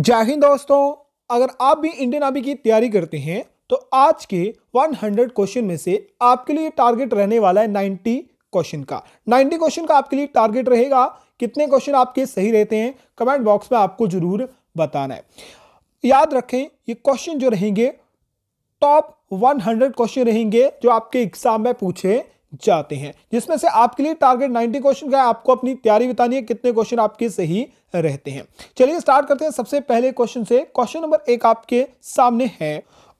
जय हिंद दोस्तों अगर आप भी इंडियन आर्मी की तैयारी करते हैं तो आज के 100 क्वेश्चन में से आपके लिए टारगेट रहने वाला है 90 क्वेश्चन का 90 क्वेश्चन का आपके लिए टारगेट रहेगा कितने क्वेश्चन आपके सही रहते हैं कमेंट बॉक्स में आपको जरूर बताना है याद रखें ये क्वेश्चन जो रहेंगे टॉप 100 क्वेश्चन रहेंगे जो आपके एग्जाम में पूछे जाते हैं जिसमें से आपके लिए टारगेट 90 क्वेश्चन का है आपको अपनी तैयारी बतानी है कितने क्वेश्चन आपके सही रहते हैं चलिए स्टार्ट करते हैं सबसे पहले क्वेश्चन से क्वेश्चन नंबर एक आपके सामने है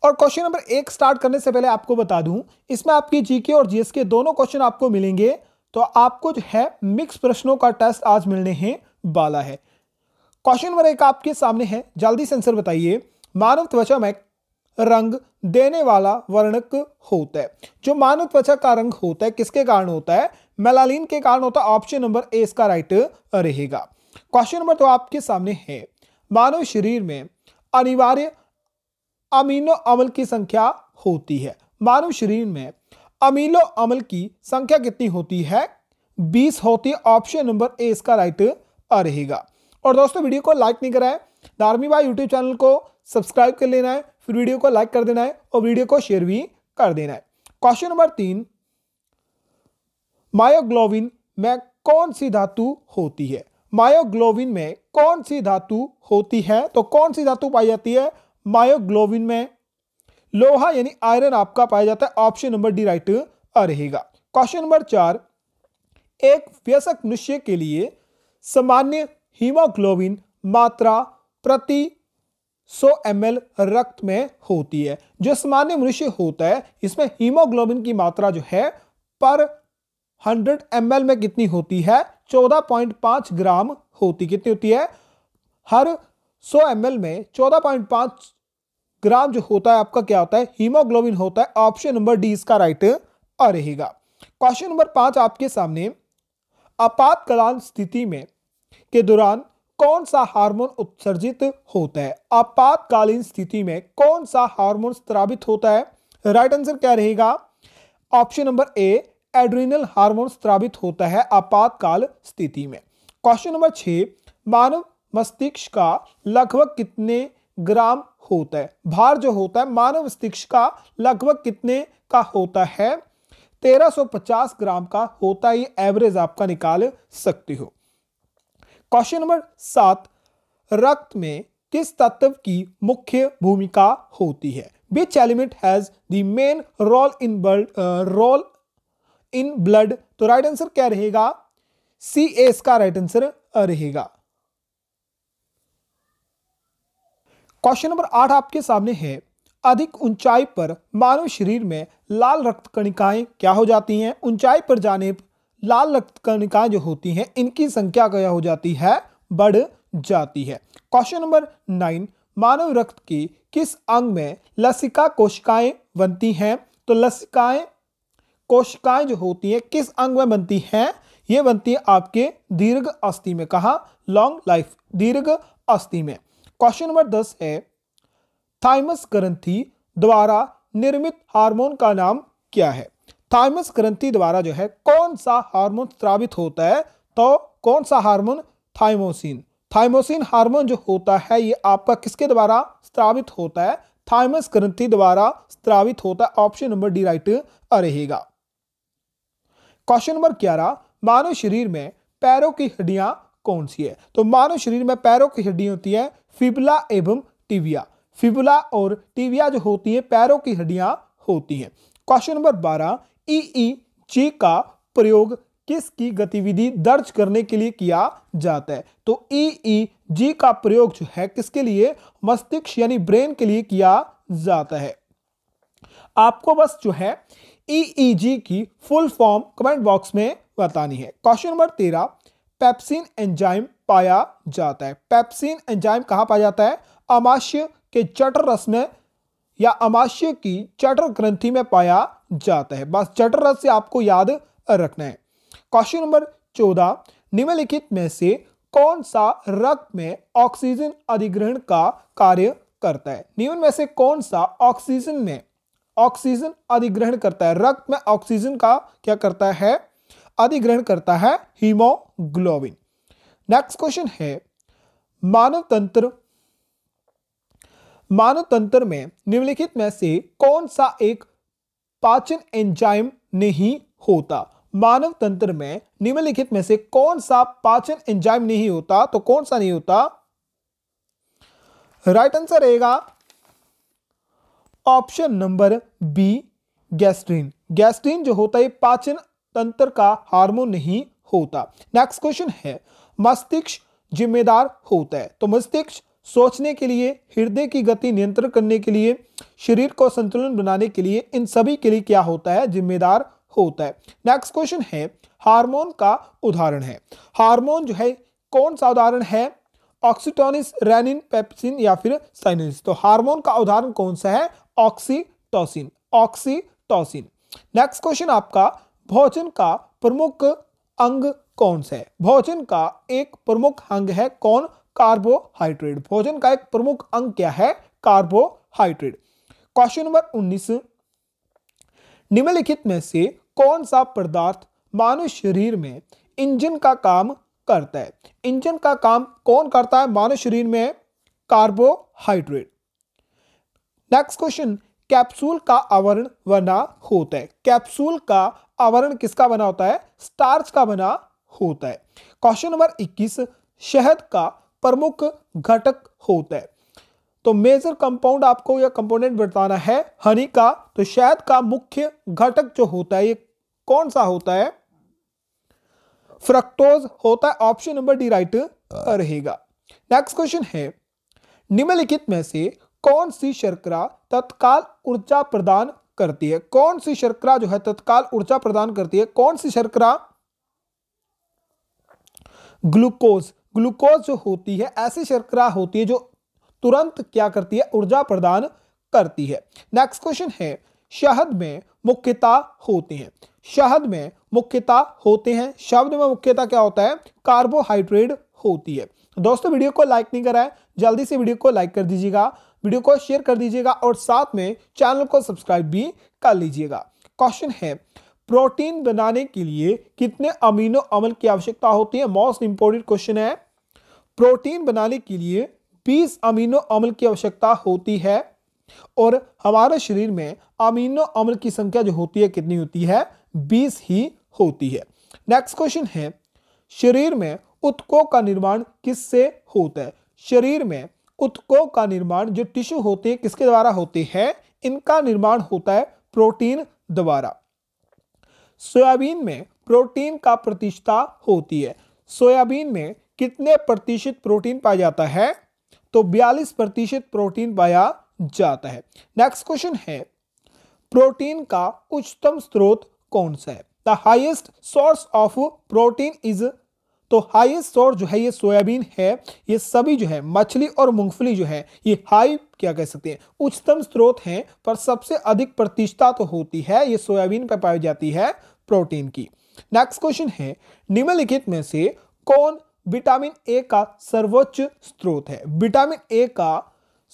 और क्वेश्चन नंबर एक स्टार्ट करने से पहले आपको बता दूं इसमें आपकी जीके और जीएस के दोनों क्वेश्चन आपको मिलेंगे तो आपको जो है मिक्स प्रश्नों का टेस्ट आज मिलने हैं बाला है क्वेश्चन नंबर एक आपके सामने है जल्दी से आंसर बताइए मानव त्वचा में रंग देने वाला वर्णक होता है जो मानव त्वचा का रंग होता है किसके कारण होता है मेलालिन के कारण होता है ऑप्शन नंबर ए इसका राइट रहेगा क्वेश्चन नंबर तो आपके सामने है मानव शरीर में अनिवार्य अमीनो अम्ल की संख्या होती है मानव शरीर में अमीनो अम्ल की संख्या कितनी होती है बीस होती है ऑप्शन नंबर ए इसका राइट रहेगा और दोस्तों वीडियो को लाइक नहीं कराए धार्मी भाई यूट्यूब चैनल को सब्सक्राइब कर लेना है फिर वीडियो को लाइक कर देना है और वीडियो को शेयर भी कर देना है क्वेश्चन नंबर तीन मायोग्लोविन में कौन सी धातु होती है मायोग्लोविन में कौन सी धातु होती है तो कौन सी धातु पाई जाती है मायोग्लोविन में लोहा यानी आयरन आपका पाया जाता है ऑप्शन नंबर डी राइट रहेगा क्वेश्चन नंबर चार एक व्यसक मनुष्य के लिए सामान्य हीमोग्लोबिन मात्रा प्रति 100 एम रक्त में होती है जो सामान्य मनुष्य होता है इसमें हीमोग्लोबिन की मात्रा जो है पर 100 एम में कितनी होती है 14.5 ग्राम होती कितनी होती है हर 100 एम में 14.5 ग्राम जो होता है आपका क्या होता है हीमोग्लोबिन होता है ऑप्शन नंबर डी इसका राइट आ रहेगा क्वेश्चन नंबर पांच आपके सामने आपातकालीन स्थिति में के दौरान कौन सा हार्मोन उत्सर्जित होता है आपातकालीन स्थिति में कौन सा हार्मोन स्त्रावित होता है राइट आंसर क्या रहेगा option number A adrenal hormone स्त्रावित होता है आपातकाल स्थिति में क्वेश्चन नंबर छः मानव मस्तिष्क का लगभग कितने ग्राम होता है भार जो होता है मानव मस्तिष्क का लगभग कितने का होता है 1350 ग्राम का होता है एवरेज आपका निकाल सकते हो क्वेश्चन नंबर सात रक्त में किस तत्व की मुख्य भूमिका होती है which element has the main role in blood role in blood तो राइट आंसर क्या रहेगा सी ए इसका राइट आंसर uh, रहेगा क्वेश्चन नंबर आठ आपके सामने है अधिक ऊंचाई पर मानव शरीर में लाल रक्त कणिकाएं क्या हो जाती हैं ऊंचाई पर जाने लाल रक्त कणिकाएं जो होती हैं इनकी संख्या क्या हो जाती है बढ़ जाती है क्वेश्चन नंबर नाइन मानव रक्त की किस अंग में लसिका कोशिकाएं बनती हैं तो लसिकाएं कोशिकाएं जो होती हैं किस अंग में बनती हैं ये बनती है आपके दीर्घ अस्थि में कहा लॉन्ग लाइफ दीर्घ अस्थि में क्वेश्चन नंबर दस है थाइमस ग्रंथी द्वारा निर्मित हार्मोन का नाम क्या है थाइमस ग्रंथि द्वारा जो है कौन सा हार्मोन स्रावित होता है तो कौन सा हार्मोन थाइमोसिन थाइमोसिन हार्मोन जो होता है ये आपका किसके द्वारा स्रावित होता है थाइमस ग्रंथि द्वारा स्रावित होता है ऑप्शन नंबर डी राइट रहेगा क्वेश्चन नंबर ग्यारह मानव शरीर में पैरों की हड्डियां कौन सी है तो मानव शरीर में पैरों की हड्डी होती है फिबला एवं टिबिया फिबला और टिबिया जो होती है पैरों की हड्डियां होती हैं क्वेश्चन नंबर बारह ई जी का प्रयोग किसकी गतिविधि दर्ज करने के लिए किया जाता है तो ई ई जी का प्रयोग जो है किसके लिए मस्तिष्क यानी ब्रेन के लिए किया जाता है आपको बस जो है ईईजी की फुल फॉर्म कमेंट बॉक्स में बतानी है क्वेश्चन नंबर तेरह पेप्सिन एंजाइम पाया जाता है पेप्सिन एंजाइम कहां पाया जाता है अमाशय के चटर रस में या अमाशय की चटर ग्रंथि में पाया जाता है बस चटर रथ से आपको याद रखना है क्वेश्चन नंबर चौदह निम्नलिखित में से कौन सा रक्त में ऑक्सीजन अधिग्रहण का कार्य करता है निम्न में से कौन सा ऑक्सीजन में ऑक्सीजन अधिग्रहण करता है रक्त में ऑक्सीजन का क्या करता है अधिग्रहण करता है हीमोग्लोबिन नेक्स्ट क्वेश्चन है मानव तंत्र मानव तंत्र में निम्नलिखित में से कौन सा एक पाचन एंजाइम नहीं होता मानव तंत्र में निम्नलिखित में से कौन सा पाचन एंजाइम नहीं होता तो कौन सा नहीं होता राइट आंसर रहेगा option number B gastrin gastrin जो होता है पाचन तंत्र का हार्मोन नहीं होता नेक्स्ट क्वेश्चन है मस्तिष्क जिम्मेदार होता है तो मस्तिष्क सोचने के लिए हृदय की गति नियंत्रण करने के लिए शरीर को संतुलन बनाने के लिए इन सभी के लिए क्या होता है जिम्मेदार होता है नेक्स्ट क्वेश्चन है हार्मोन का उदाहरण है हार्मोन जो है कौन सा उदाहरण है ऑक्सीटोनिस रेनिन पेप्सिन या फिर साइनिस तो हार्मोन का उदाहरण कौन सा है ऑक्सीटोसिन ऑक्सीटोसिन नेक्स्ट क्वेश्चन आपका भोजन का प्रमुख अंग कौन सा है भोजन का एक प्रमुख अंग है कौन कार्बोहाइड्रेट भोजन का एक प्रमुख अंग क्या है कार्बोहाइड्रेट क्वेश्चन नंबर 19 निम्नलिखित में से कौन सा पदार्थ मानव शरीर में इंजन का काम करता है इंजन का काम कौन करता है मानव शरीर में कार्बोहाइड्रेट नेक्स्ट क्वेश्चन कैप्सूल का आवरण बना होता है कैप्सूल का आवरण किसका बना होता है स्टार्च का बना होता है क्वेश्चन नंबर 21 शहद का प्रमुख घटक होता है तो मेजर कंपाउंड आपको या कंपोनेंट बताना है हनी का तो शहद का मुख्य घटक जो होता है ये कौन सा होता है फ्रक्टोज होता है ऑप्शन नंबर डी राइट रहेगा नेक्स्ट क्वेश्चन है निम्नलिखित में से कौन सी शर्करा तत्काल ऊर्जा प्रदान करती है कौन सी शर्करा जो है तत्काल ऊर्जा प्रदान करती है कौन सी शर्करा ग्लूकोज ग्लूकोज जो होती है ऐसी शर्करा होती है जो तुरंत क्या करती है ऊर्जा प्रदान करती है नेक्स्ट क्वेश्चन है शहद में मुख्यता होते हैं शहद में मुख्यता होते हैं शब्द में मुख्यता क्या होता है कार्बोहाइड्रेट होती है दोस्तों वीडियो को लाइक नहीं कराए जल्दी से वीडियो को लाइक कर दीजिएगा वीडियो को शेयर कर दीजिएगा और साथ में चैनल को सब्सक्राइब भी कर लीजिएगा क्वेश्चन है प्रोटीन बनाने के लिए कितने अमीनो अमल की आवश्यकता होती है मोस्ट इंपॉर्टेंट क्वेश्चन है प्रोटीन बनाने के लिए 20 अमीनो अमल की आवश्यकता होती है और हमारे शरीर में अमीनो अमल की संख्या जो होती है कितनी होती है 20 ही होती है नेक्स्ट क्वेश्चन है शरीर में उत्कों का निर्माण किससे होता है शरीर में उत्कों का निर्माण जो टिश्यू होते हैं किसके द्वारा होते हैं इनका निर्माण होता है प्रोटीन द्वारा सोयाबीन में प्रोटीन का प्रतिष्ठा होती है सोयाबीन में कितने प्रतिशत प्रोटीन पाया जाता है तो 42 प्रतिशत प्रोटीन पाया जाता है नेक्स्ट क्वेश्चन है प्रोटीन का उच्चतम स्रोत कौन सा है the highest source of protein is तो हाईएस्ट सोर्स जो है ये सोयाबीन है ये सभी जो है मछली और मूंगफली जो है ये हाई क्या कह सकते हैं उच्चतम स्रोत हैं पर सबसे अधिक प्रतिष्ठा तो होती है ये सोयाबीन पर पाई जाती है प्रोटीन की नेक्स्ट क्वेश्चन है निम्नलिखित में से कौन विटामिन ए का सर्वोच्च स्रोत है विटामिन ए का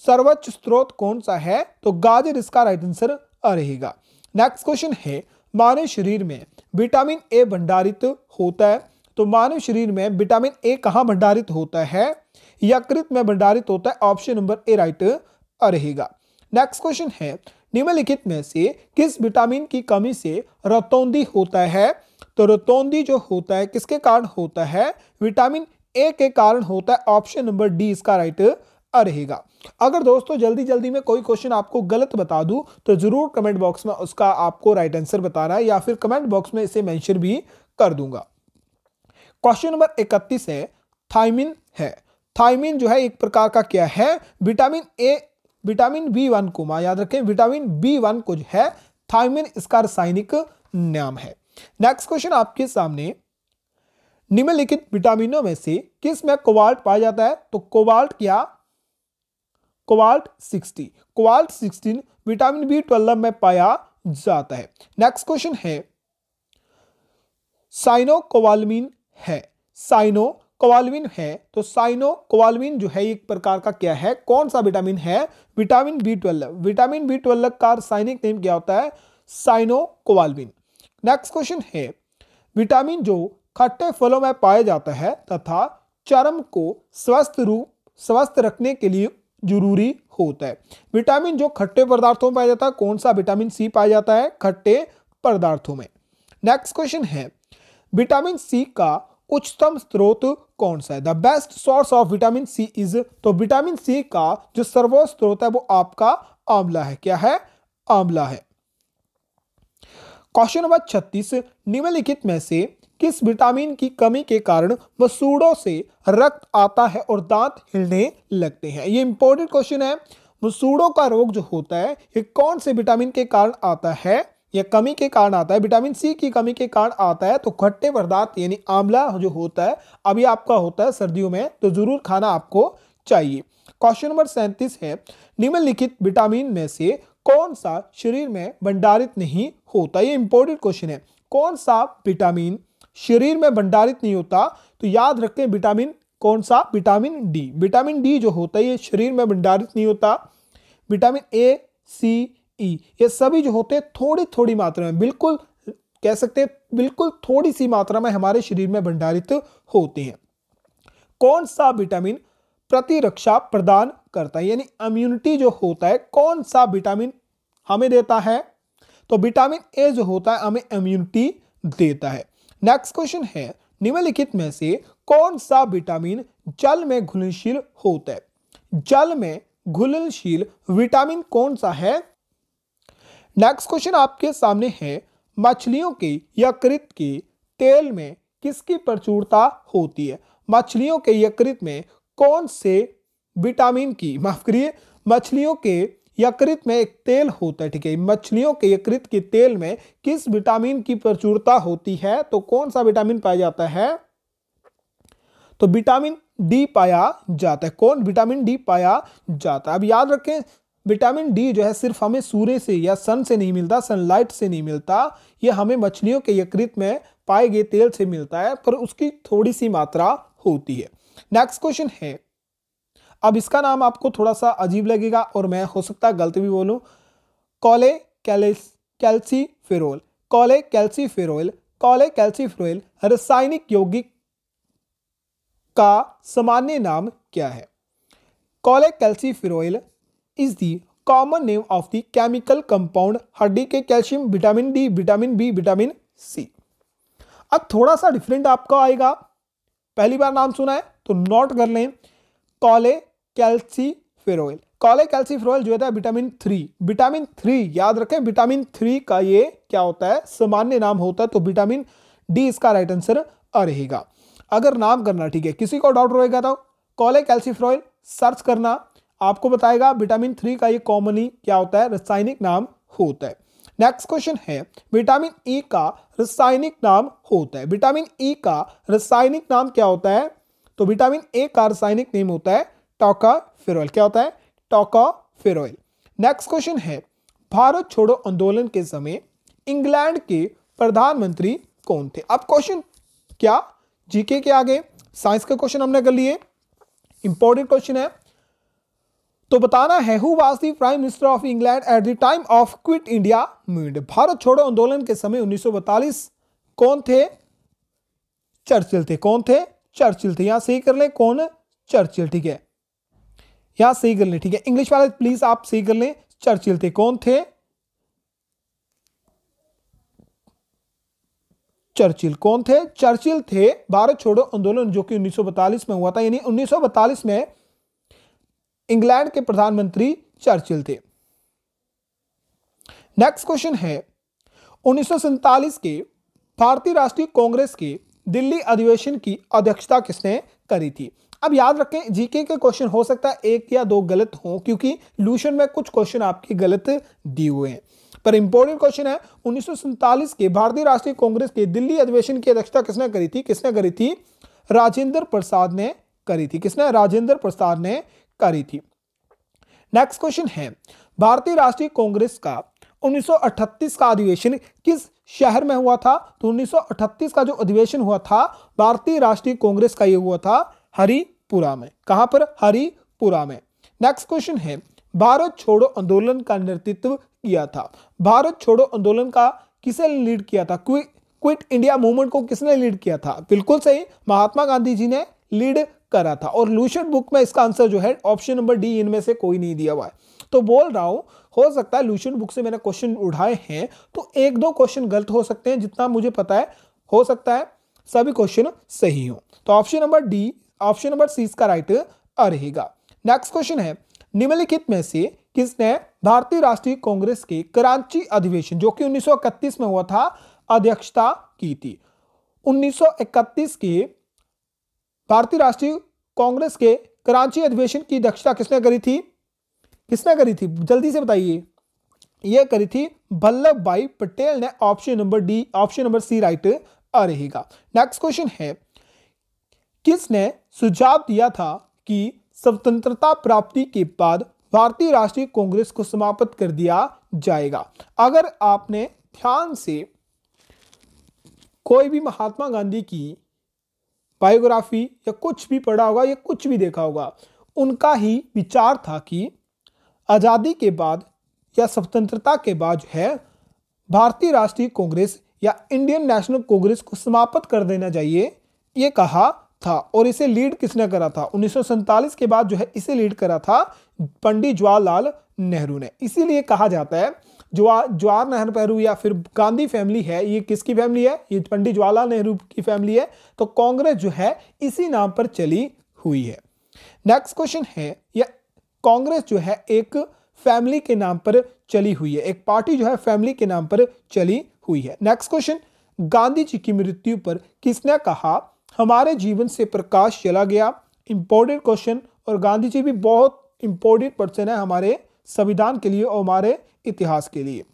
सर्वोच्च स्रोत कौन सा है तो गाजर इसका राइट आंसर रहेगा नेक्स्ट क्वेश्चन है मानव शरीर में विटामिन ए भंडारित होता है तो मानव शरीर में विटामिन ए कहाँ भंडारित होता है यकृत में भंडारित होता है ऑप्शन नंबर ए राइट रहेगा नेक्स्ट क्वेश्चन है निम्नलिखित में से किस विटामिन की कमी से रतौंदी होता है तो रतौंदी जो होता है किसके कारण होता है विटामिन ए के कारण होता है ऑप्शन नंबर डी इसका राइट रहेगा अगर दोस्तों जल्दी जल्दी में कोई क्वेश्चन आपको गलत बता दूं तो जरूर कमेंट बॉक्स में उसका आपको राइट आंसर बताना है या फिर कमेंट बॉक्स में इसे मेंशन भी कर दूंगा क्वेश्चन नंबर 31 है थाइमिन है थायमिन जो है एक प्रकार का क्या है vitamin A vitamin B one को मां याद रखें विटामिन बी वन को जो है थायमिन इसका रासायनिक नाम है नेक्स्ट क्वेश्चन आपके सामने निम्नलिखित विटामिनों में से किस में कोबाल्ट पाया जाता है तो कोबाल्ट क्या cobalt 60 cobalt 16 vitamin B twelve में पाया जाता है नेक्स्ट क्वेश्चन है साइनोकोवालमिन है साइनो कोवालविन है तो साइनो कोवालविन जो है एक प्रकार का क्या है कौन सा विटामिन है vitamin B twelve vitamin B twelve का रासायनिक नेम क्या होता है साइनो कोवालविन नेक्स्ट क्वेश्चन है विटामिन जो खट्टे फलों में पाया जाता है तथा चर्म को स्वस्थ रूप स्वस्थ रखने के लिए जरूरी होता है विटामिन जो खट्टे पदार्थों में पाया जाता है कौन सा विटामिन सी पाया जाता है खट्टे पदार्थों में नेक्स्ट क्वेश्चन है विटामिन सी का उच्चतम स्रोत कौन सा है the best source of vitamin C is तो विटामिन सी का जो सर्वोच्च स्रोत है वो आपका आंवला है क्या है आंवला है क्वेश्चन नंबर छत्तीस निम्नलिखित में से किस विटामिन की कमी के कारण मसूड़ों से रक्त आता है और दांत हिलने लगते हैं ये इंपॉर्टेंट क्वेश्चन है मसूड़ों का रोग जो होता है ये कौन से विटामिन के कारण आता है या कमी के कारण आता है विटामिन सी की कमी के कारण आता है तो खट्टे पदार्थ यानी आंवला जो होता है अभी आपका होता है सर्दियों में तो ज़रूर खाना आपको चाहिए क्वेश्चन नंबर सैंतीस है निम्नलिखित विटामिन में से कौन सा शरीर में भंडारित नहीं होता ये इंपॉर्टेंट क्वेश्चन है कौन सा विटामिन शरीर में भंडारित नहीं होता तो याद रखें विटामिन कौन सा विटामिन डी विटामिन डी जो होता है ये शरीर में भंडारित नहीं होता vitamin A C E e, ये सभी जो होते हैं थोड़ी थोड़ी मात्रा में बिल्कुल कह सकते हैं बिल्कुल थोड़ी सी मात्रा में हमारे शरीर में भंडारित होते हैं कौन सा विटामिन प्रतिरक्षा प्रदान करता है यानी इम्यूनिटी जो होता है कौन सा विटामिन हमें देता है तो विटामिन ए जो होता है हमें इम्यूनिटी देता है नेक्स्ट क्वेश्चन है निम्नलिखित में से कौन सा विटामिन जल में घुलनशील होता है जल में घुलनशील विटामिन कौन सा है नेक्स्ट क्वेश्चन आपके सामने है मछलियों के यकृत के तेल में किसकी प्रचुरता होती है मछलियों के यकृत में कौन से विटामिन की माफ करिए मछलियों के यकृत में एक तेल होता है ठीक है मछलियों के यकृत के तेल में किस विटामिन की प्रचुरता होती है तो कौन सा विटामिन पाया जाता है तो विटामिन डी पाया जाता है कौन विटामिन डी पाया जाता है अब याद रखें विटामिन डी जो है सिर्फ हमें सूर्य से या सन से नहीं मिलता सनलाइट से नहीं मिलता ये हमें मछलियों के यकृत में पाए गए तेल से मिलता है पर उसकी थोड़ी सी मात्रा होती है नेक्स्ट क्वेश्चन है अब इसका नाम आपको थोड़ा सा अजीब लगेगा और मैं हो सकता है गलत भी बोलूँ कॉले कैलिस कैल्सी फेरोल कॉले कैल्सी फेरोल कॉले कैल्सी फेरोल रासायनिक यौगिक का सामान्य नाम क्या है cholecalciferol is the common name of the chemical compound हड्डी के calcium vitamin D vitamin B vitamin C अब थोड़ा सा डिफरेंट आपका आएगा पहली बार नाम सुना है तो नोट कर लें कॉले कैल्सी फेरोइल कॉले कैल्सी फेरोइल जो होता है विटामिन थ्री विटामिन थ्री याद रखें विटामिन थ्री का ये क्या होता है सामान्य नाम होता है तो विटामिन डी इसका राइट आंसर रहेगा अगर नाम करना ठीक है किसी को डाउट रहेगा तो कॉले कैल्सी फेरोइल सर्च करना आपको बताएगा विटामिन थ्री का ये कॉमन ही क्या होता है रासायनिक नाम होता है नेक्स्ट क्वेश्चन है विटामिन ई e का रासायनिक नाम होता है विटामिन ई e का रासायनिक नाम क्या होता है तो विटामिन ए का रासायनिक नेम होता है टॉकाफेरॉल क्या होता है टॉकाफेरॉल नेक्स्ट क्वेश्चन है भारत छोड़ो आंदोलन के समय इंग्लैंड के प्रधानमंत्री कौन थे अब क्वेश्चन क्या जीके के आगे साइंस का क्वेश्चन हमने कर लिए इंपॉर्टेंट क्वेश्चन है तो बताना है who was the prime minister of England at the time of Quit India Movement भारत छोड़ो आंदोलन के समय 1942 कौन थे चर्चिल थे कौन थे चर्चिल थे यहां सही कर लें कौन चर्चिल ठीक है यहां सही कर लें ठीक है इंग्लिश वाले प्लीज आप सही कर लें चर्चिल थे कौन थे चर्चिल कौन थे चर्चिल थे भारत छोड़ो आंदोलन जो कि 1942 में हुआ था यानी 1942 में इंग्लैंड के प्रधानमंत्री चर्चिल थे नेक्स्ट क्वेश्चन है उन्नीस के भारतीय राष्ट्रीय कांग्रेस के दिल्ली अधिवेशन की अध्यक्षता किसने करी थी अब याद रखें जीके के क्वेश्चन हो सकता है एक या दो गलत हो क्योंकि लूशन में कुछ क्वेश्चन आपके गलत दिए हुए हैं पर इंपॉर्टेंट क्वेश्चन है उन्नीस के भारतीय राष्ट्रीय कांग्रेस के दिल्ली अधिवेशन की अध्यक्षता किसने करी थी किसने करी थी राजेंद्र प्रसाद ने करी थी किसने राजेंद्र प्रसाद ने करी थी नेक्स्ट क्वेश्चन है भारतीय राष्ट्रीय कांग्रेस का 1938 का अधिवेशन किस शहर में हुआ था तो 1938 का जो अधिवेशन हुआ था भारतीय राष्ट्रीय कांग्रेस का यह हुआ था हरिपुरा में कहां पर हरिपुरा में नेक्स्ट क्वेश्चन है भारत छोड़ो आंदोलन का नेतृत्व किया था भारत छोड़ो आंदोलन का किसे लीड किया था क्विट इंडिया मूवमेंट को किसने लीड किया था बिल्कुल सही महात्मा गांधी जी ने लीड करा था और लूशन बुक में इसका आंसर जो है ऑप्शन नंबर डी इनमें से कोई नहीं दिया हुआ है तो बोल रहा हूँ हो सकता है लूशन बुक से मैंने क्वेश्चन उठाए हैं तो एक दो क्वेश्चन गलत हो सकते हैं जितना मुझे पता है हो सकता है सभी क्वेश्चन सही हो तो option number D option number C इसका राइट रहेगा नेक्स्ट क्वेश्चन है निम्नलिखित में से किसने भारतीय राष्ट्रीय कांग्रेस के कराची अधिवेशन जो कि उन्नीस में हुआ था अध्यक्षता की थी 1931 के भारतीय राष्ट्रीय कांग्रेस के कराची अधिवेशन की अध्यक्षता किसने करी थी किसने करी थी जल्दी से बताइए यह करी थी वल्लभ भाई पटेल ने option number D option number C right आ रहेगा नेक्स्ट क्वेश्चन है किसने सुझाव दिया था कि स्वतंत्रता प्राप्ति के बाद भारतीय राष्ट्रीय कांग्रेस को समाप्त कर दिया जाएगा अगर आपने ध्यान से कोई भी महात्मा गांधी की बायोग्राफी या कुछ भी पढ़ा होगा या कुछ भी देखा होगा उनका ही विचार था कि आज़ादी के बाद या स्वतंत्रता के बाद जो है भारतीय राष्ट्रीय कांग्रेस या इंडियन नेशनल कांग्रेस को समाप्त कर देना चाहिए ये कहा था और इसे लीड किसने करा था उन्नीस के बाद जो है इसे लीड करा था पंडित जवाहरलाल नेहरू ने इसीलिए कहा जाता है जवा जवाहर नेहरू नेहरू या फिर गांधी फैमिली है ये किसकी फैमिली है ये पंडित जवाहरलाल नेहरू की फैमिली है तो कांग्रेस जो है इसी नाम पर चली हुई है नेक्स्ट क्वेश्चन है या कांग्रेस जो है एक फैमिली के नाम पर चली हुई है एक पार्टी जो है फैमिली के नाम पर चली हुई है नेक्स्ट क्वेश्चन गांधी जी की मृत्यु पर किसने कहा हमारे जीवन से प्रकाश चला गया इंपॉर्टेंट क्वेश्चन और गांधी जी भी बहुत इंपॉर्टेंट पर्सन है हमारे संविधान के लिए और हमारे इतिहास के लिए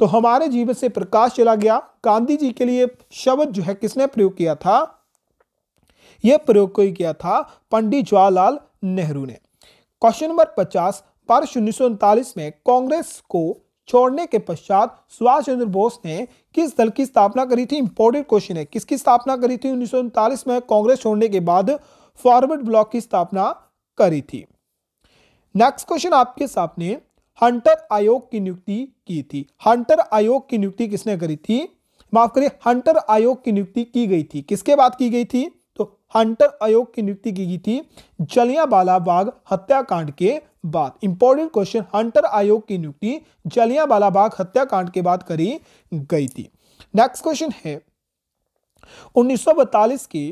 तो हमारे जीवन से प्रकाश चला गया गांधी जी के लिए शब्द जो है किसने प्रयोग किया था यह प्रयोग कोई किया था पंडित जवाहरलाल नेहरू ने क्वेश्चन नंबर पचास वर्ष उन्नीस में कांग्रेस को छोड़ने के पश्चात सुभाष चंद्र बोस ने किस दल की स्थापना करी थी इंपॉर्टेंट क्वेश्चन है किसकी स्थापना करी थी उन्नीस में कांग्रेस छोड़ने के बाद फॉरवर्ड ब्लॉक की स्थापना करी थी नेक्स्ट क्वेश्चन आपके सामने हंटर आयोग की नियुक्ति की थी हंटर आयोग की नियुक्ति किसने करी थी माफ करिए हंटर आयोग की नियुक्ति की गई थी किसके बाद की गई थी तो हंटर आयोग की नियुक्ति की गई थी जलियावाला बाग हत्याकांड के बाद इंपॉर्टेंट क्वेश्चन हंटर आयोग की नियुक्ति जलियावाला बाग हत्याकांड के बाद करी गई थी नेक्स्ट क्वेश्चन है उन्नीस के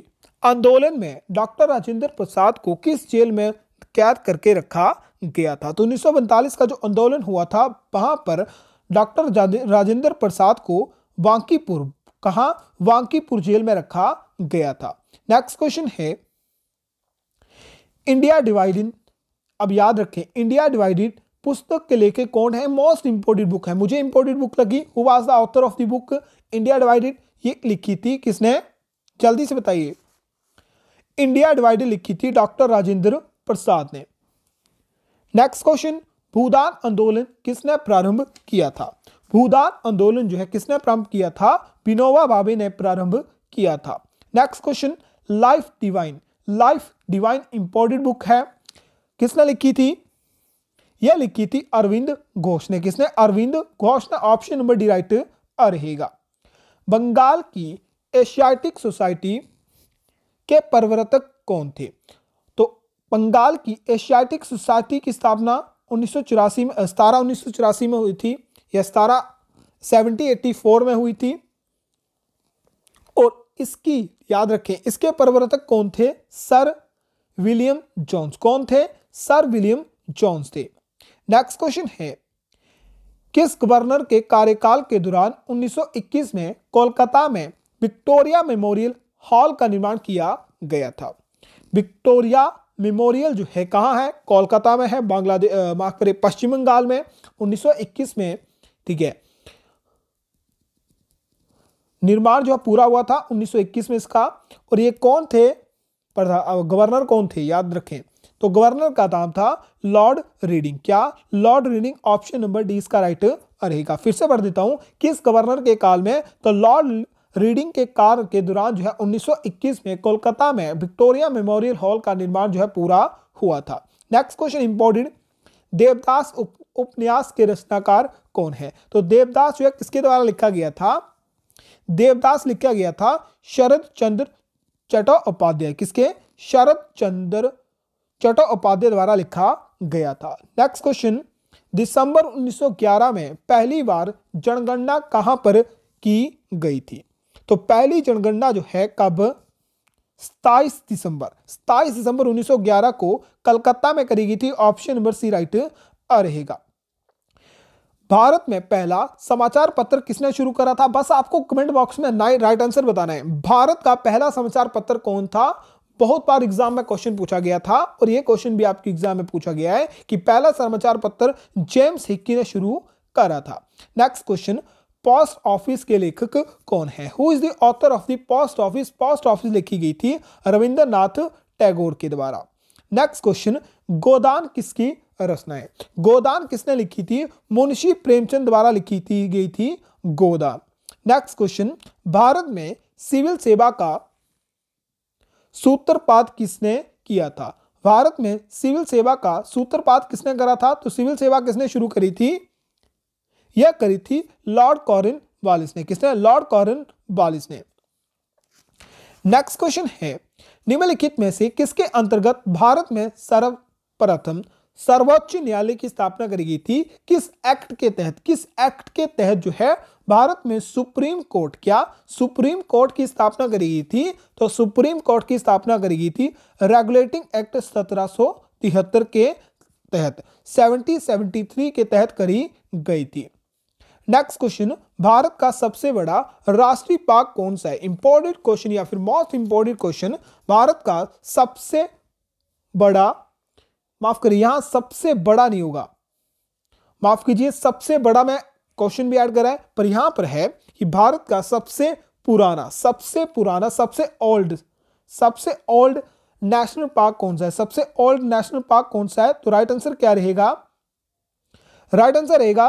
आंदोलन में डॉक्टर राजेंद्र प्रसाद को किस जेल में कैद करके रखा गया था तो उन्नीस का जो आंदोलन हुआ था वहाँ पर डॉक्टर राजेंद्र प्रसाद को वांकीपुर कहा वांकीपुर जेल में रखा गया था नेक्स्ट क्वेश्चन है इंडिया डिवाइडेड अब याद रखें इंडिया डिवाइडेड पुस्तक के लेके कौन है मोस्ट इंपोर्टेंट बुक है मुझे इंपोर्टेंट बुक लगी who was the author of the book India divided ये लिखी थी किसने जल्दी से बताइए इंडिया डिवाइडेड लिखी थी डॉक्टर राजेंद्र प्रसाद ने नेक्स्ट क्वेश्चन भूदान आंदोलन किसने प्रारंभ किया था भूदान आंदोलन जो है किसने प्रारंभ किया था विनोबा भावे ने प्रारंभ किया था next question life divine life divine important book है किसने लिखी थी यह लिखी थी अरविंद घोष ने किसने अरविंद घोष ने ऑप्शन नंबर डी राइट रहेगा बंगाल की एशियाटिक सोसाइटी के प्रवर्तक कौन थे बंगाल की एशियाटिक सोसाइटी की स्थापना उन्नीस में सतारा उन्नीस में हुई थी या सतारा सेवनटी में हुई थी और इसकी याद रखें इसके प्रवर्तक कौन थे सर विलियम जॉन्स कौन थे सर विलियम जॉन्स थे नेक्स्ट क्वेश्चन है किस गवर्नर के कार्यकाल के दौरान 1921 में कोलकाता में विक्टोरिया मेमोरियल हॉल का निर्माण किया गया था विक्टोरिया मेमोरियल जो है कहाँ है कोलकाता में है बांग्लादेश माफ करिए पश्चिम बंगाल में 1921 में ठीक है निर्माण जो है पूरा हुआ था 1921 में इसका और ये कौन थे गवर्नर कौन थे याद रखें तो गवर्नर का नाम था लॉर्ड रीडिंग क्या Lord Reading option number D इसका राइट रहेगा फिर से पढ़ देता हूं किस गवर्नर के काल में तो लॉर्ड रीडिंग के कार के दौरान जो है 1921 में कोलकाता में विक्टोरिया मेमोरियल हॉल का निर्माण जो है पूरा हुआ था नेक्स्ट क्वेश्चन इंपॉर्टेंट देवदास उप, उपन्यास के रचनाकार कौन है तो देवदास जो है किसके द्वारा लिखा गया था देवदास लिखा गया था शरद चंद्र उपाध्याय किसके शरद चंद्र उपाध्याय द्वारा लिखा गया था नेक्स्ट क्वेश्चन दिसंबर 1911 में पहली बार जनगणना कहाँ पर की गई थी तो पहली जनगणना जो है कब सताईस दिसंबर सताईस दिसंबर 1911 को कलकत्ता में करी गई थी ऑप्शन नंबर सी राइट रहेगा भारत में पहला समाचार पत्र किसने शुरू करा था बस आपको कमेंट बॉक्स में राइट आंसर बताना है भारत का पहला समाचार पत्र कौन था बहुत बार एग्जाम में क्वेश्चन पूछा गया था और यह क्वेश्चन भी आपके एग्जाम में पूछा गया है कि पहला समाचार पत्र जेम्स हिक्की ने शुरू करा था नेक्स्ट क्वेश्चन पोस्ट ऑफिस के लेखक कौन है who is the author of the post office post office लिखी गई थी रविंद्रनाथ टैगोर के द्वारा नेक्स्ट क्वेश्चन गोदान किसकी रचना है गोदान किसने लिखी थी मुंशी प्रेमचंद द्वारा लिखी थी गई थी गोदान नेक्स्ट क्वेश्चन भारत में सिविल सेवा का सूत्रपात किसने किया था भारत में सिविल सेवा का सूत्रपात किसने करा था तो सिविल सेवा किसने शुरू करी थी यह करी थी लॉर्ड कॉरिन वालिस ने किसने लॉर्ड कॉरिन वालिस ने नेक्स्ट क्वेश्चन है निम्नलिखित में से किसके अंतर्गत भारत में सर्वप्रथम सर्वोच्च न्यायालय की स्थापना करी गई थी किस एक्ट के तहत किस एक्ट के तहत जो है भारत में सुप्रीम कोर्ट क्या सुप्रीम कोर्ट की स्थापना करी गई थी तो सुप्रीम कोर्ट की स्थापना करी गई थी रेगुलेटिंग एक्ट सत्रह के तहत 7073 के तहत करी गई थी नेक्स्ट क्वेश्चन भारत का सबसे बड़ा राष्ट्रीय पार्क कौन सा है इंपॉर्टेंट क्वेश्चन या फिर मोस्ट इंपॉर्टेंट क्वेश्चन भारत का सबसे बड़ा माफ करिए यहां सबसे बड़ा नहीं होगा माफ कीजिए सबसे बड़ा मैं क्वेश्चन भी ऐड करा है पर यहां पर है कि भारत का सबसे पुराना सबसे पुराना सबसे ओल्ड सबसे ओल्ड नेशनल पार्क कौन सा है सबसे ओल्ड नेशनल पार्क कौन सा है तो राइट आंसर क्या रहेगा राइट आंसर रहेगा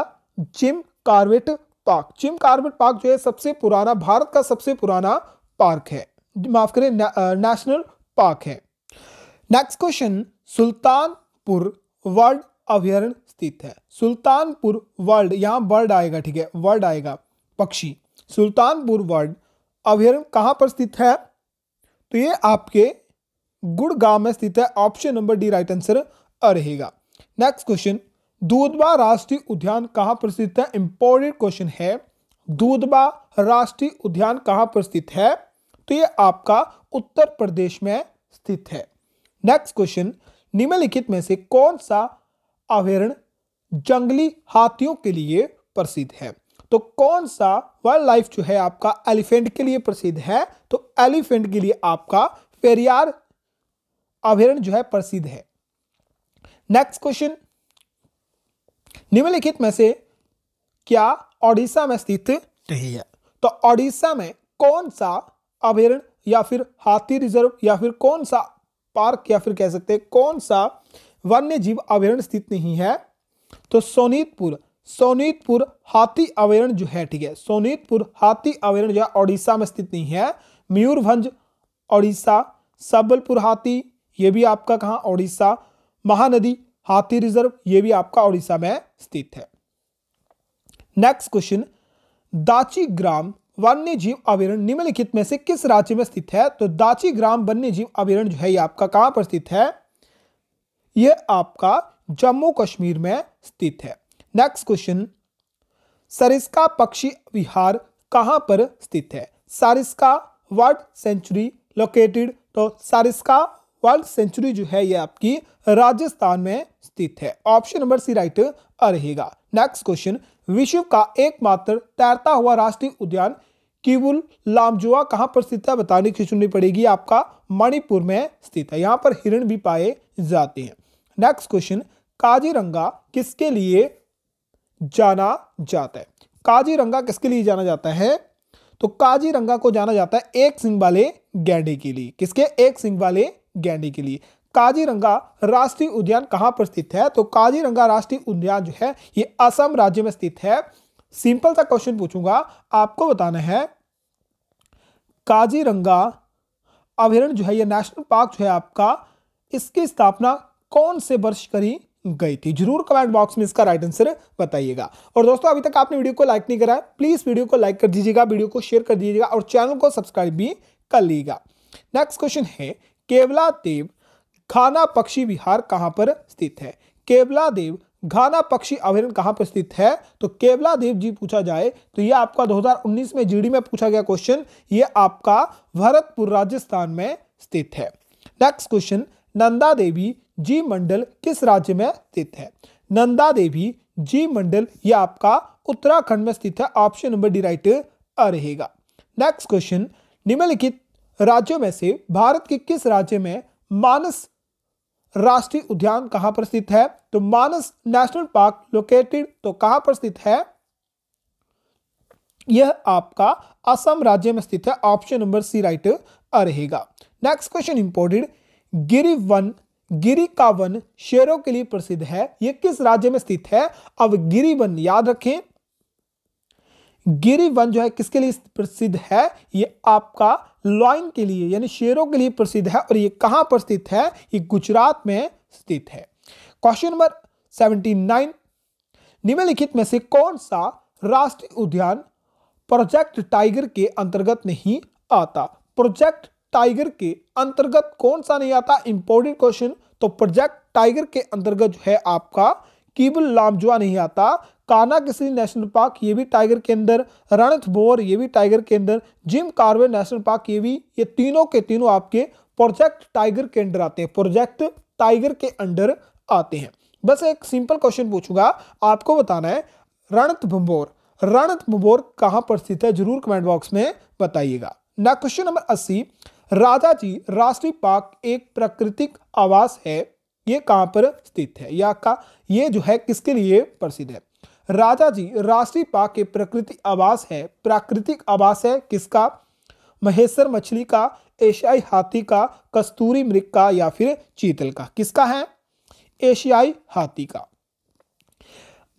Jim Corbett park Jim Corbett park जो है सबसे पुराना भारत का सबसे पुराना पार्क है माफ करें नेशनल पार्क है नेक्स्ट क्वेश्चन सुल्तानपुर वर्ल्ड अभ्यारण्य स्थित है सुल्तानपुर वर्ल्ड यहाँ वर्ल्ड आएगा ठीक है वर्ल्ड आएगा पक्षी सुल्तानपुर वर्ल्ड अभ्यारण कहाँ पर स्थित है तो ये आपके गुड़गांव में स्थित है option number D right answer रहेगा नेक्स्ट क्वेश्चन दूधबा राष्ट्रीय उद्यान कहाँ पर स्थित है इंपॉर्टेंट क्वेश्चन है दूधबा राष्ट्रीय उद्यान कहाँ पर स्थित है तो ये आपका उत्तर प्रदेश में स्थित है नेक्स्ट क्वेश्चन निम्नलिखित में से कौन सा अभ्यारण जंगली हाथियों के लिए प्रसिद्ध है तो कौन सा वाइल्ड लाइफ जो है आपका एलिफेंट के लिए प्रसिद्ध है तो एलिफेंट के लिए आपका पेरियार अभ्यारण जो है प्रसिद्ध है नेक्स्ट क्वेश्चन निम्नलिखित में से क्या ओडिशा में स्थित नहीं है तो ओडिशा में कौन सा अभ्यारण्य या फिर हाथी रिजर्व या फिर कौन सा पार्क या फिर कह सकते हैं कौन सा वन्य जीव अभ्यारण स्थित नहीं है तो सोनीतपुर सोनीतपुर हाथी अभ्यारण्य जो है ठीक है सोनीतपुर हाथी अभ्यारण्य जो है ओडिशा में स्थित नहीं है मयूरभंज ओडिशा सबलपुर हाथी ये भी आपका कहाँ ओडिशा महानदी हाथी रिजर्व ये भी आपका उड़ीसा में स्थित है नेक्स्ट क्वेश्चन दाची ग्राम वन्य जीव अभ्यारण्य निम्नलिखित में से किस राज्य में स्थित है तो दाची ग्राम वन्य जीव अभ्यारण्य जो है ये आपका कहां पर स्थित है ये आपका जम्मू कश्मीर में स्थित है नेक्स्ट क्वेश्चन सरिस्का पक्षी विहार कहां पर स्थित है सारिस्का वर्ल्ड सेंचुरी लोकेटेड तो सारिस्का वर्ल्ड सेंचुरी जो है ये आपकी राजस्थान में स्थित है ऑप्शन नंबर सी राइट रहेगा नेक्स्ट क्वेश्चन विश्व का एकमात्र तैरता हुआ राष्ट्रीय उद्यान किबुल लामजुआ कहाँ पर स्थित है बताने की चुननी पड़ेगी आपका मणिपुर में स्थित है यहाँ पर हिरण भी पाए जाते हैं नेक्स्ट क्वेश्चन काजीरंगा किसके लिए जाना जाता है काजीरंगा किसके लिए जाना जाता है तो काजीरंगा को जाना जाता है एक सिंह वाले गैंडे के लिए किसके एक सिंह वाले गैंडे के लिए काजीरंगा राष्ट्रीय उद्यान कहाँ पर स्थित है तो काजीरंगा राष्ट्रीय उद्यान जो है ये असम राज्य में स्थित है सिंपल सा क्वेश्चन पूछूंगा आपको बताना है काजीरंगा अभ्यारण्य जो है ये नेशनल पार्क जो है आपका इसकी स्थापना कौन से वर्ष करी गई थी जरूर कमेंट बॉक्स में इसका राइट आंसर बताइएगा और दोस्तों अभी तक आपने वीडियो को लाइक नहीं करा है प्लीज वीडियो को लाइक कर दीजिएगा वीडियो को शेयर कर दीजिएगा और चैनल को सब्सक्राइब भी कर लीजिएगा नेक्स्ट क्वेश्चन है केवला देव घाना पक्षी विहार कहाँ पर स्थित है केवला देव घाना पक्षी अभ्यारण कहाँ पर स्थित है तो केवला देव जी पूछा जाए तो ये आपका 2019 में जीडी में पूछा गया क्वेश्चन ये आपका भरतपुर राजस्थान में स्थित है नेक्स्ट क्वेश्चन नंदा देवी जी मंडल किस राज्य में स्थित है नंदा देवी जी मंडल ये आपका उत्तराखंड में स्थित है ऑप्शन नंबर डी राइट आ रहेगा नेक्स्ट क्वेश्चन निम्नलिखित राज्यों में से भारत के किस राज्य में मानस राष्ट्रीय उद्यान कहां पर स्थित है तो मानस नेशनल पार्क लोकेटेड तो कहां पर स्थित है यह आपका असम राज्य में स्थित है ऑप्शन नंबर सी राइट रहेगा नेक्स्ट क्वेश्चन इंपोर्टेड गिरी वन गिरी का वन शेरों के लिए प्रसिद्ध है यह किस राज्य में स्थित है अब गिरी वन याद रखें गिरी वन जो है किसके लिए प्रसिद्ध है यह आपका लॉइन के लिए यानी शेरों के लिए प्रसिद्ध है और ये कहाँ पर स्थित है ये गुजरात में स्थित है क्वेश्चन नंबर सेवेंटी नाइन निम्नलिखित में से कौन सा राष्ट्रीय उद्यान प्रोजेक्ट टाइगर के अंतर्गत नहीं आता प्रोजेक्ट टाइगर के अंतर्गत कौन सा नहीं आता इंपॉर्टेंट क्वेश्चन तो प्रोजेक्ट टाइगर के अंतर्गत जो है आपका कीबुल लामजुआ नहीं आता काना किसरी नेशनल पार्क ये भी टाइगर के अंदर रणथ बोर ये भी टाइगर के अंदर जिम कार्वे नेशनल पार्क ये भी ये तीनों के तीनों आपके प्रोजेक्ट टाइगर के अंडर आते हैं प्रोजेक्ट टाइगर के अंडर आते हैं बस एक सिंपल क्वेश्चन पूछूंगा आपको बताना है रणथ भंबोर रणथ भंबोर कहाँ पर स्थित है जरूर कमेंट बॉक्स में बताइएगा ना क्वेश्चन नंबर अस्सी राजा जी राष्ट्रीय पार्क एक प्राकृतिक आवास है ये कहाँ पर स्थित है या का ये जो है किसके लिए प्रसिद्ध है राजा जी राष्ट्रीय पार्क के प्राकृतिक आवास है प्राकृतिक आवास है किसका महेश्वर मछली का एशियाई हाथी का कस्तूरी मृग का या फिर चीतल का किसका है एशियाई हाथी का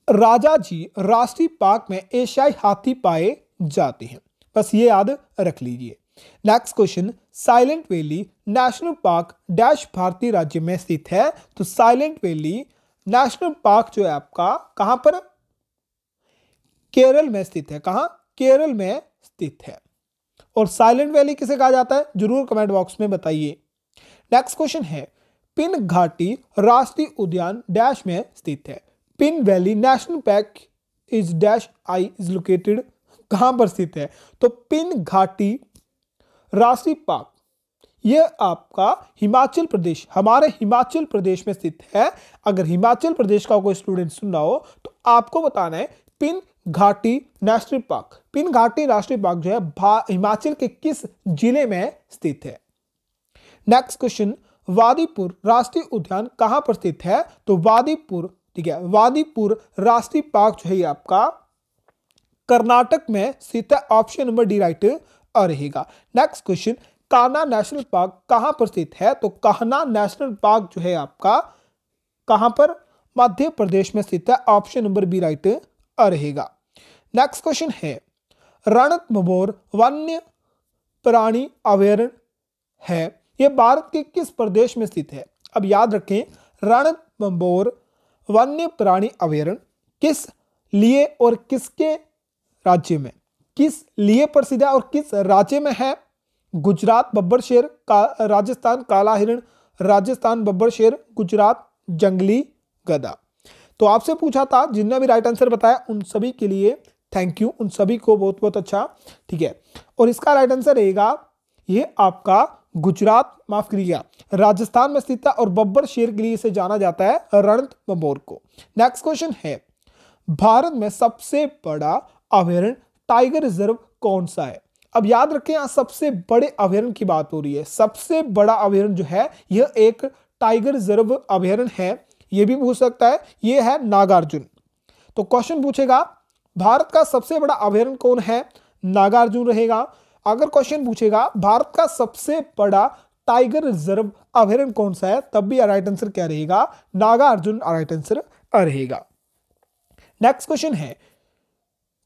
राजा जी राष्ट्रीय पार्क में एशियाई हाथी पाए जाते हैं बस ये याद रख लीजिए next question silent valley national park dash भारतीय राज्य में स्थित है तो साइलेंट वैली नेशनल पार्क जो है आपका कहां पर केरल में स्थित है कहा केरल में स्थित है और साइलेंट वैली किसे कहा जाता है जरूर कमेंट बॉक्स में बताइए नेक्स्ट क्वेश्चन है पिन घाटी राष्ट्रीय उद्यान डैश में स्थित है pin valley national park is dash I is located कहां पर स्थित है तो पिन घाटी राशि पार्क यह आपका हिमाचल प्रदेश हमारे हिमाचल प्रदेश में स्थित है अगर हिमाचल प्रदेश का कोई स्टूडेंट सुन रहा हो तो आपको बताना है पिन घाटी नेशनल पार्क पिन घाटी राष्ट्रीय पार्क जो है हिमाचल के किस जिले में स्थित है नेक्स्ट क्वेश्चन वादीपुर राष्ट्रीय उद्यान कहां पर स्थित है तो वादीपुर ठीक है वादीपुर राष्ट्रीय पार्क जो है आपका कर्नाटक में स्थित है ऑप्शन नंबर डी राइट रहेगा next question Kanha national park कहाँ पर स्थित है तो कान्हा नेशनल पार्क जो है आपका कहाँ पर मध्य प्रदेश में स्थित है ऑप्शन नंबर बी राइट रहेगा नेक्स्ट क्वेश्चन है रणत मबोर वन्य प्राणी अभ्यारण है यह भारत के किस प्रदेश में स्थित है अब याद रखें रणत मबोर वन्य प्राणी अभ्यारण किस लिए और किसके राज्य में किस लिए प्रसिद्ध है और किस राज्य में है गुजरात बब्बर शेर का राजस्थान काला हिरण राजस्थान बब्बर शेर गुजरात जंगली गदा तो आपसे पूछा था जिनने भी राइट आंसर बताया उन सभी के लिए थैंक यू उन सभी को बहुत बहुत अच्छा ठीक है और इसका राइट आंसर रहेगा ये आपका गुजरात माफ करिएगा राजस्थान में स्थित है और बब्बर शेर के लिए इसे जाना जाता है रणत बबोर को नेक्स्ट क्वेश्चन है भारत में सबसे बड़ा अभ्यारण टाइगर रिजर्व कौन सा है अब याद रखें यहां सबसे बड़े अभ्यारण की बात हो रही है सबसे बड़ा अभ्यारण जो है यह एक टाइगर रिजर्व अभ्यारण है यह भी पूछ सकता है यह है नागार्जुन तो क्वेश्चन पूछेगा भारत का सबसे बड़ा अभ्यारण कौन है नागार्जुन रहेगा अगर क्वेश्चन पूछेगा भारत का सबसे बड़ा टाइगर रिजर्व अभ्यारण कौन सा है तब भी राइट आंसर क्या रहेगा नागार्जुन राइट आंसर रहेगा नेक्स्ट क्वेश्चन है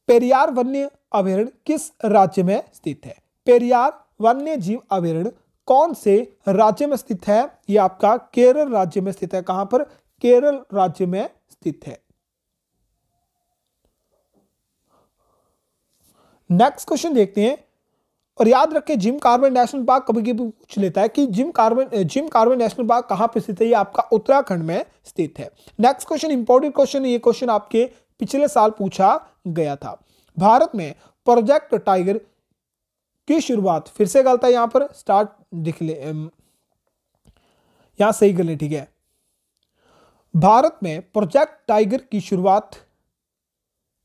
पेरियार वन्य अभ्यारण्य किस राज्य में स्थित है पेरियार वन्य जीव अभ्यारण्य कौन से राज्य में स्थित है यह आपका केरल राज्य में स्थित है कहां पर केरल राज्य में स्थित है नेक्स्ट क्वेश्चन देखते हैं और याद रखें जिम कार्बन नेशनल पार्क कभी कभी पूछ लेता है कि Jim Corbett Jim Corbett national park कहां पर स्थित है ये आपका उत्तराखंड में स्थित है नेक्स्ट क्वेश्चन इंपॉर्टेंट क्वेश्चन ये क्वेश्चन आपके पिछले साल पूछा गया था भारत में प्रोजेक्ट टाइगर की शुरुआत फिर से गलत है यहां पर स्टार्ट दिख ले यहां सही ले ठीक है भारत में प्रोजेक्ट टाइगर की शुरुआत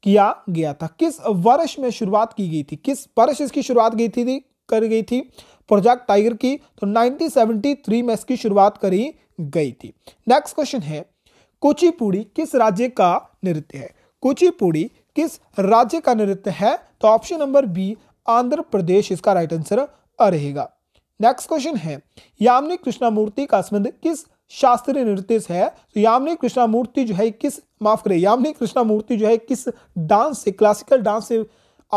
किया गया था किस वर्ष में शुरुआत की गई थी किस वर्ष इसकी शुरुआत गई थी, थी कर गई थी प्रोजेक्ट टाइगर की तो 1973 में इसकी शुरुआत करी गई थी नेक्स्ट क्वेश्चन है कोचिपुड़ी किस राज्य का नृत्य है कुचिपुड़ी किस राज्य का नृत्य है तो option number B Andhra Pradesh इसका राइट आंसर रहेगा नेक्स्ट क्वेश्चन है यामिनी कृष्णामूर्ति का संबंध किस शास्त्रीय नृत्य से है तो यामिनी कृष्णामूर्ति जो है किस माफ करें यामिनी कृष्णामूर्ति जो है किस डांस से क्लासिकल डांस से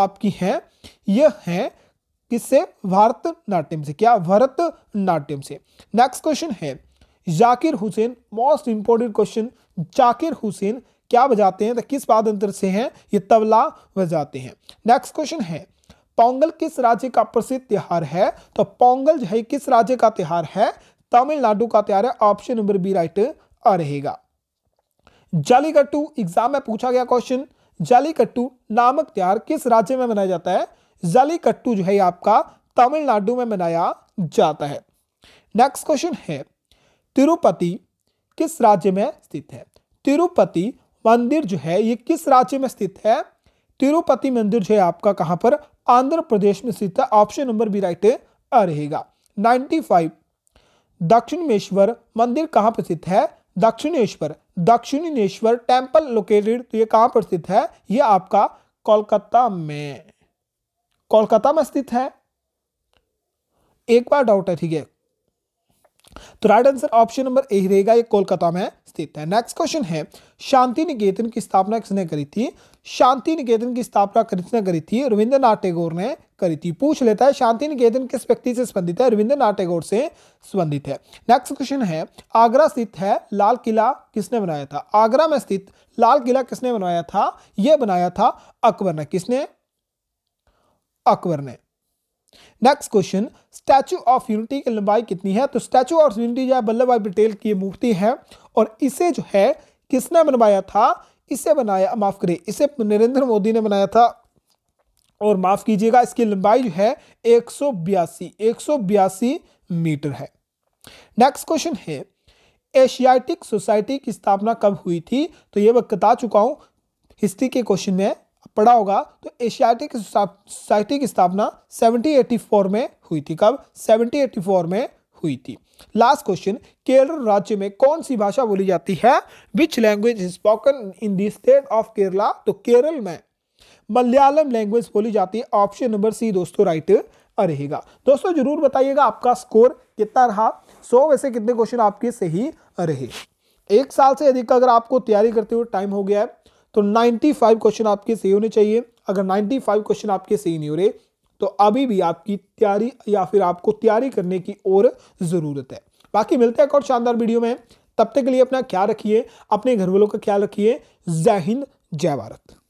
आपकी है यह है किससे भारत नाट्यम से क्या भरत नाट्यम से नेक्स्ट क्वेश्चन है Zakir Hussain most important question Zakir Hussain क्या बजाते हैं तो किस यंत्र से हैं ये तबला बजाते हैं नेक्स्ट क्वेश्चन है पोंगल किस राज्य का प्रसिद्ध त्यौहार है तो पोंगल जो है किस राज्य का त्यौहार है तमिलनाडु का त्यौहार है ऑप्शन नंबर बी राइट आ रहेगा जालीकट्टू एग्जाम में पूछा गया क्वेश्चन जालीकट्टू नामक त्यौहार किस राज्य में मनाया जाता है जालीकट्टू जो है आपका तमिलनाडु में मनाया जाता है नेक्स्ट क्वेश्चन है तिरुपति किस राज्य में स्थित है तिरुपति मंदिर जो है ये किस राज्य में स्थित है तिरुपति मंदिर जो है आपका कहां पर आंध्र प्रदेश में स्थित है ऑप्शन नंबर बी राइट आ रहेगा 95 दक्षिणेश्वर मंदिर कहां पर स्थित है दक्षिणेश्वर दक्षिणेश्वर टेम्पल लोकेटेड तो ये कहां पर स्थित है ये आपका कोलकाता में कोलकाता में स्थित है एक बार डाउट है ठीक है तो right answer option number A ही रहेगा ये कोलकाता में स्थित है नेक्स्ट क्वेश्चन है शांति निकेतन की स्थापना किसने करी थी शांति निकेतन की स्थापना किसने करी थी रविंद्रनाथ टैगोर ने करी थी पूछ लेता है शांति निकेतन किस व्यक्ति से संबंधित है रविंद्रनाथ टैगोर से संबंधित है नेक्स्ट क्वेश्चन है आगरा स्थित है लाल किला किसने बनाया था आगरा में स्थित लाल किला किसने बनाया था यह बनाया था अकबर ने किसने अकबर ने next question statue of unity की लंबाई कितनी है तो स्टैचू ऑफ यूनिटी जो है वल्लभ भाई पटेल की मूर्ति है और इसे जो है किसने बनवाया था इसे बनाया माफ़ करिए इसे नरेंद्र मोदी ने बनाया था और माफ़ कीजिएगा इसकी लंबाई जो है एक सौ बयासी एक सौ बयासी मीटर है नेक्स्ट क्वेश्चन है एशियाटिक सोसाइटी की स्थापना कब हुई थी तो ये मैं बता चुका हूँ हिस्ट्री के क्वेश्चन में पढ़ा होगा तो एशियाटिक सोसाइटी की स्थापना 1784 में हुई थी कब 1784 में हुई थी लास्ट क्वेश्चन केरल राज्य में कौन सी भाषा बोली जाती है which language is spoken in the state of Kerala तो केरल में मलयालम लैंग्वेज बोली जाती है ऑप्शन नंबर सी दोस्तों राइट रहेगा दोस्तों जरूर बताइएगा आपका स्कोर कितना रहा सौ वैसे कितने क्वेश्चन आपके सही रहे एक साल से अधिक अगर आपको तैयारी करते हुए टाइम हो गया है तो 95 क्वेश्चन आपके सही होने चाहिए अगर 95 क्वेश्चन आपके सही नहीं हो रहे तो अभी भी आपकी तैयारी या फिर आपको तैयारी करने की और ज़रूरत है बाकी मिलते हैं एक और शानदार वीडियो में तब तक के लिए अपना ख्याल रखिए अपने घर वालों का ख्याल रखिए जय हिंद जय भारत